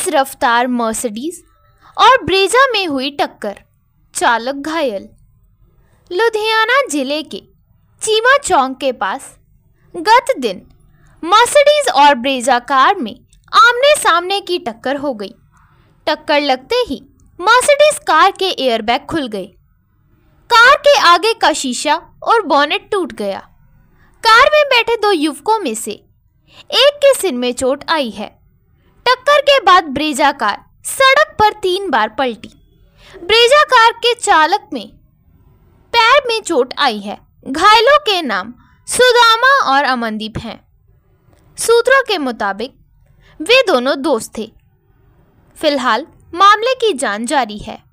तेज रफ्तार मर्सिडीज और ब्रेजा में हुई टक्कर चालक घायल लुधियाना जिले के चीमा चौक के पास गत दिन मर्सिडीज और ब्रेजा कार में आमने सामने की टक्कर हो गई टक्कर लगते ही मर्सिडीज कार के एयरबैग खुल गए कार के आगे का शीशा और बॉनेट टूट गया कार में बैठे दो युवकों में से एक के सिर में चोट आई है टक्कर के बाद ब्रेजा कार सड़क पर तीन बार पलटी ब्रेजा कार के चालक में पैर में चोट आई है घायलों के नाम सुदामा और अमनदीप हैं सूत्रों के मुताबिक वे दोनों दोस्त थे फिलहाल मामले की जान जारी है